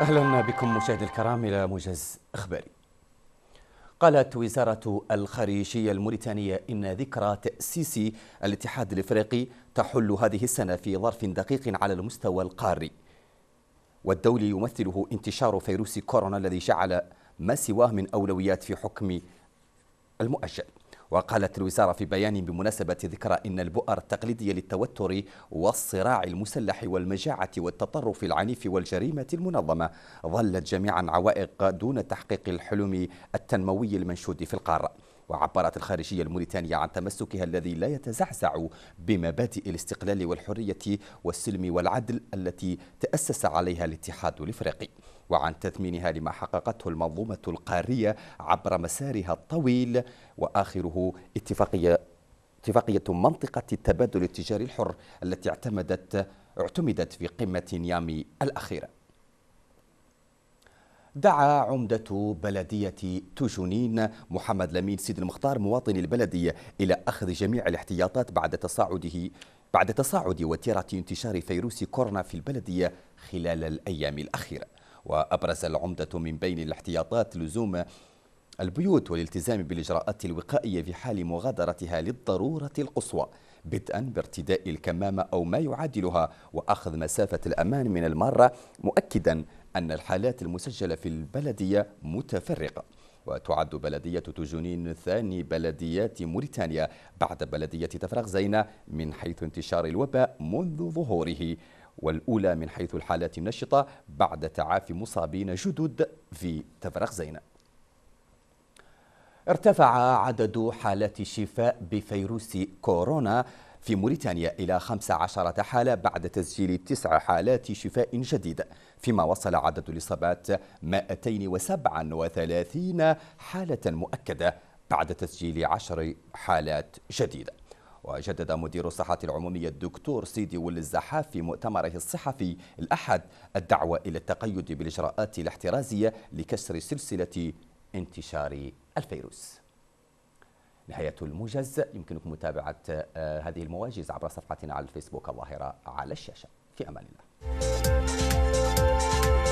أهلا بكم مشاهدي الكرام إلى موجز إخباري قالت وزارة الخارجية الموريتانية إن ذكرى تأسيس الاتحاد الإفريقي تحل هذه السنة في ظرف دقيق على المستوى القاري والدولي يمثله انتشار فيروس كورونا الذي جعل ما سواه من أولويات في حكم المؤجل وقالت الوزارة في بيان بمناسبة ذكرى إن البؤر التقليدية للتوتر والصراع المسلح والمجاعة والتطرف العنيف والجريمة المنظمة ظلت جميعا عوائق دون تحقيق الحلم التنموي المنشود في القارة وعبرت الخارجية الموريتانية عن تمسكها الذي لا يتزعزع بمبادئ الاستقلال والحرية والسلم والعدل التي تأسس عليها الاتحاد الإفريقي وعن تثمينها لما حققته المنظومة القارية عبر مسارها الطويل وآخره اتفاقية اتفاقية منطقة التبادل التجاري الحر التي اعتمدت اعتمدت في قمة نيامي الأخيرة دعا عمدة بلدية تجنين محمد لمين سيد المختار مواطن البلدية إلى أخذ جميع الاحتياطات بعد تصاعده بعد تصاعد وتيرة انتشار فيروس كورونا في البلدية خلال الأيام الأخيرة وأبرز العمدة من بين الاحتياطات لزوم البيوت والالتزام بالإجراءات الوقائية في حال مغادرتها للضرورة القصوى بدءا بارتداء الكمامة أو ما يعادلها وأخذ مسافة الأمان من المارة مؤكدا أن الحالات المسجلة في البلدية متفرقة وتعد بلدية تجنين ثاني بلديات موريتانيا بعد بلدية تفرغ زينة من حيث انتشار الوباء منذ ظهوره والأولى من حيث الحالات النشطة بعد تعافي مصابين جدد في تفرغ زينة ارتفع عدد حالات الشفاء بفيروس كورونا في موريتانيا إلى 15 حالة بعد تسجيل تسع حالات شفاء جديد فيما وصل عدد الإصابات 237 حالة مؤكدة بعد تسجيل عشر حالات جديدة وجدد مدير الصحة العمومية الدكتور سيدي ول الزحاف في مؤتمره الصحفي الأحد الدعوة إلى التقيد بالإجراءات الاحترازية لكسر سلسلة انتشار الفيروس نهاية الموجز يمكنكم متابعة آه، هذه المواجز عبر صفحتنا على الفيسبوك الظاهرة على الشاشة في أمان الله